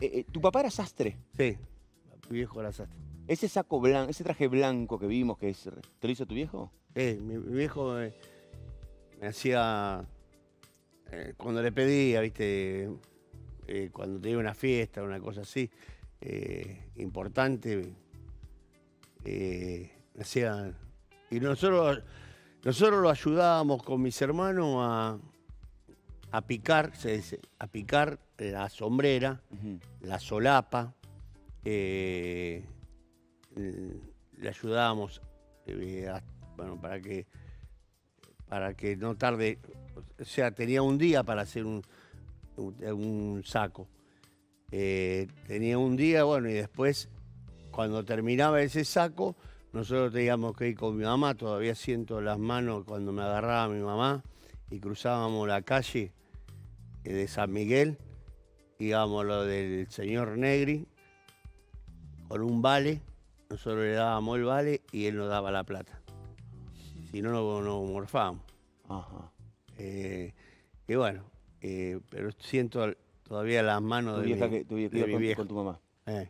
Eh, eh, tu papá era sastre. Sí, mi viejo era sastre. Ese saco blanco, ese traje blanco que vimos, que es, ¿te lo hizo tu viejo? Eh, mi, viejo eh, me hacía, cuando le pedía, viste, cuando tenía una fiesta, una cosa así, importante, me hacía, y nosotros, nosotros lo ayudábamos con mis hermanos a, a picar, se dice, a picar eh, la sombrera, la solapa, eh, le ayudábamos eh, bueno, para que para que no tarde, o sea, tenía un día para hacer un, saco. tenía un día, bueno, y después, cuando terminaba ese saco, nosotros teníamos que ir con mi mamá, todavía siento las manos cuando me agarraba mi mamá, y cruzábamos la calle de San Miguel digamos, lo del señor Negri, con un vale, nosotros le dábamos el vale y él nos daba la plata. Si no, no, morfábamos. Ajá. Eh, y bueno, eh, pero siento todavía las manos de, mi, que, tu vieja, que tuviste con, tu mamá. Eh.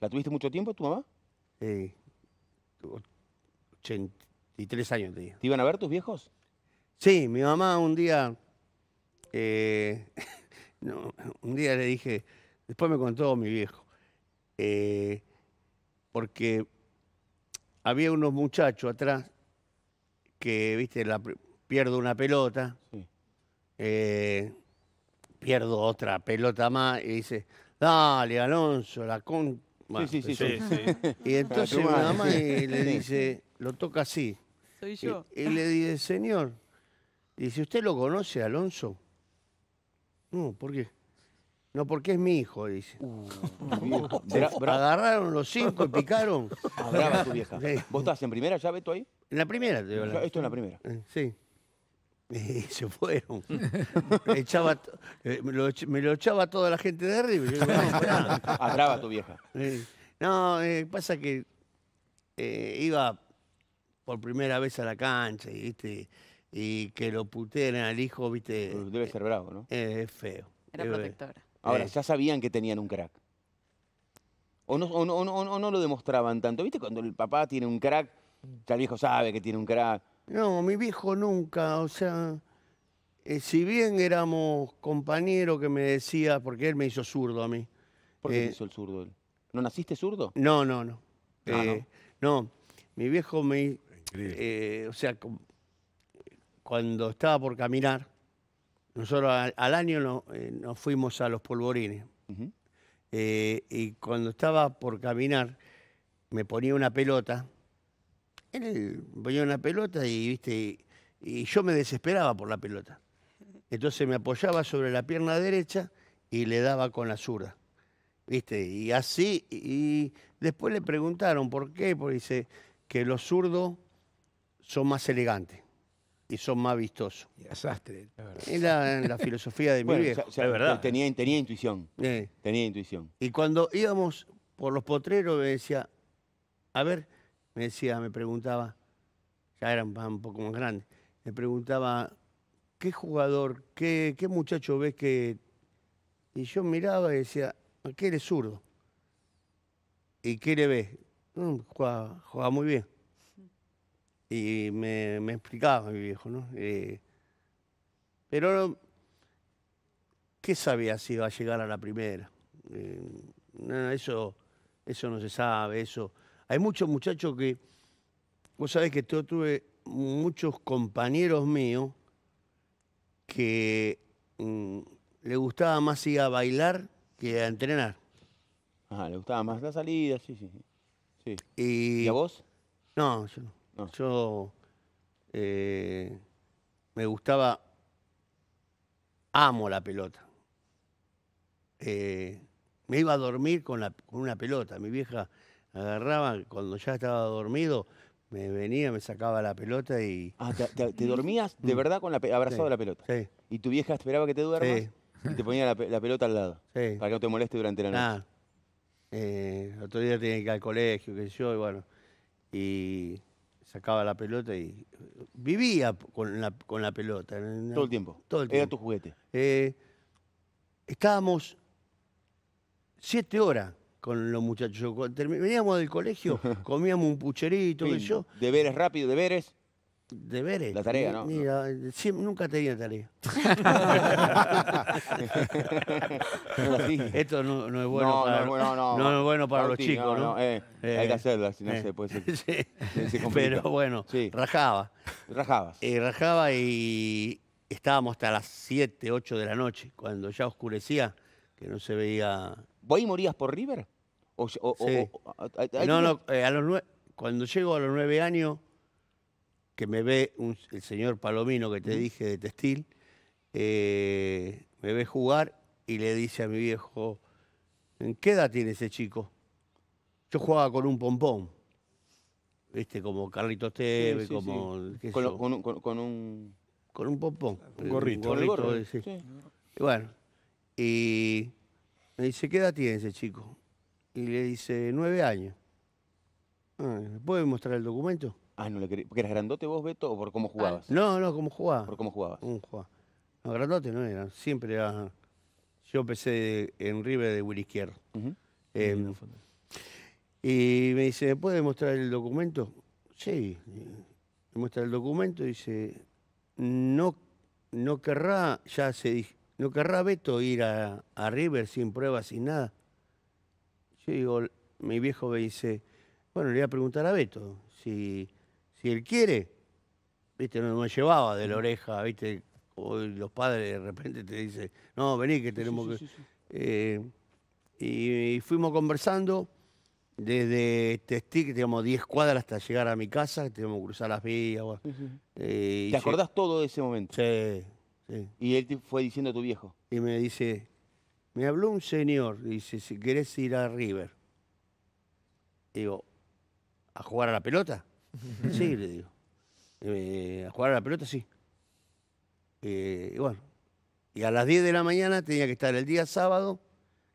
¿La tuviste mucho tiempo tu mamá? Sí. 83 años tenía. ¿Te iban a ver tus viejos? Sí, mi mamá un día... No, un día le dije, después me contó mi viejo, eh, porque había unos muchachos atrás que, viste, pierdo una pelota, eh, pierdo otra pelota más y dice, dale Alonso, la con... sí, sí, sí, Y entonces mi mamá le dice, lo toca así. Soy yo. Y, le dice, señor, dice, ¿usted lo conoce, Alonso? No, ¿por qué? No, porque es mi hijo, dice. Uh. Agarraron los cinco y picaron. abraba tu vieja. ¿Vos estás en primera ya, Beto, ahí? En la primera digo. Esto es la primera. Eh, sí. Y se fueron. Echaba, eh, me, lo, echaba toda la gente de arriba. Yo ah, tu vieja. no, eh, pasa que iba por primera vez a la cancha y, ¿viste? y que lo puteen al hijo, viste. Debe eh, ser bravo, ¿no? Eh, es, feo. Era eh, protectora. Ahora, ya sabían que tenían un crack. O no, no, no, lo demostraban tanto. ¿Viste cuando el papá tiene un crack? Ya el viejo sabe que tiene un crack. No, mi viejo nunca, o sea, si bien éramos compañeros que me decía, porque él me hizo zurdo a mí. ¿Por qué me hizo el zurdo él? ¿No naciste zurdo? No, no, no. Ah, no. mi viejo me... o sea, cuando estaba por caminar, nosotros al, año eh, nos fuimos a los polvorines. Eh, y cuando estaba por caminar, me ponía una pelota. Él ponía una pelota y, viste, y, yo me desesperaba por la pelota. Entonces me apoyaba sobre la pierna derecha y le daba con la zurda. ¿Viste? Y así, y después le preguntaron por qué, porque dice que los zurdos son más elegantes y son más vistosos. Es la, filosofía de mi viejo. Tenía, tenía intuición. Eh. Tenía intuición. Y cuando íbamos por los potreros me decía, a ver, me decía, me preguntaba, ya eran un poco más grande, me preguntaba, ¿qué jugador, qué, qué muchacho ves que...? Y yo miraba y decía, ¿a qué eres zurdo? ¿Y qué le ves? Mm, juega, juega muy bien. Y me, explicaba mi viejo, ¿no? Eh, pero, ¿qué sabía si iba a llegar a la primera? Eh, eso, eso no se sabe, eso. Hay muchos muchachos que, vos sabés que yo tuve muchos compañeros míos que mm, le gustaba más ir a bailar que a entrenar. Ajá, le gustaba más la salida, sí, sí. ¿Y a vos? No, yo no. Ah. Yo eh, me gustaba, amo la pelota. Eh, me iba a dormir con, la, con una pelota. Mi vieja agarraba, cuando ya estaba dormido, me venía, me sacaba la pelota y... Ah, ¿te, dormías de mm. verdad con la, abrazado la pelota? Sí. ¿Y tu vieja esperaba que te duermas? Sí. Y te ponía la, pelota al lado. Para que no te moleste durante la noche. Nada. Ah. Eh, otro día tenía que ir al colegio, qué sé yo, y bueno. Y sacaba la pelota y vivía con la, con la pelota. Todo el tiempo. Todo el tiempo. Era tu juguete. Eh, estábamos siete horas con los muchachos. Veníamos del colegio, comíamos un pucherito, y yo. Deberes rápido, deberes deberes. La tarea, ¿no? Ni, nunca tenía tarea. Esto no, es bueno no, para, para los chicos, ¿no? Eh, eh, hay que hacerla, si no eh, se puede ser. sí. Pero bueno, rajaba, rajaba. Rajabas. rajaba y estábamos hasta las 7, 8 de la noche, cuando ya oscurecía, que no se veía... ¿Vos ahí morías por River? no, no, a los nueve, cuando llego a los 9 años que me ve el señor Palomino que te dije de textil, eh, me ve jugar y le dice a mi viejo, ¿en qué edad tiene ese chico? Yo jugaba con un pompón, ¿viste? Como Carlitos Teve, como... Con, un... Con un pompón. Un gorrito. Y bueno, y me dice, ¿qué edad tiene ese chico? Y le dice, nueve años. Ah, ¿Me ¿Puede mostrar el documento? Ah, no le ¿Porque eras grandote vos, Beto, o por cómo ah, jugabas? no, no, cómo jugabas ¿Por cómo jugabas? un jugaba? No, grandote no era. Siempre Yo empecé en River de Willy em, y me dice, ¿me puede mostrar el documento? Sí. Me muestra el documento y dice, no, no querrá, ya se no querrá Beto ir a, a River sin pruebas, sin nada. Yo digo, mi viejo me dice, bueno, le voy a preguntar a Beto si si él quiere, viste, no me llevaba de la oreja, viste, hoy los padres de repente te dicen, no, vení que tenemos que... Eh, y, fuimos conversando desde este stick, digamos, 10 cuadras hasta llegar a mi casa, teníamos que cruzar las vías. Eh, ¿Te acordás todo de ese momento? Sí, sí. Y él te fue diciendo a tu viejo. Y me dice, me habló un señor, dice, si querés ir a River. Digo, ¿a jugar a la pelota? Sí, le digo. Eh, a jugar a la pelota, sí. Eh, y bueno, y a las 10 de la mañana tenía que estar el día sábado,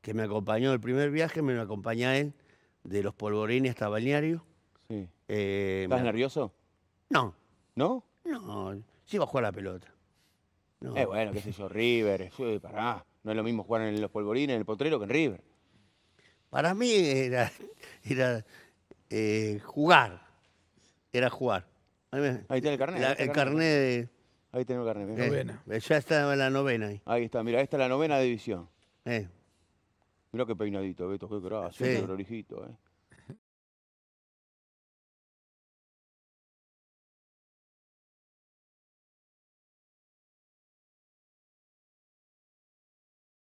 que me acompañó el primer viaje, me lo acompaña él de los polvorines hasta Balneario. Sí. Eh, ¿Estás nervioso? No. ¿No? No, sí va a jugar a la pelota. No. Eh, bueno, qué sé yo, River, No es lo mismo jugar en los polvorines, en el potrero que en River. Para mí era, jugar era jugar. Ahí, tiene el carnet. el carnet de... Ahí tiene el carnet. Novena. Eh, eh, ya está la novena ahí. Ahí está, mira, esta es la novena división. eh. Mirá qué peinadito, Beto, qué grasa, Sí. qué eh.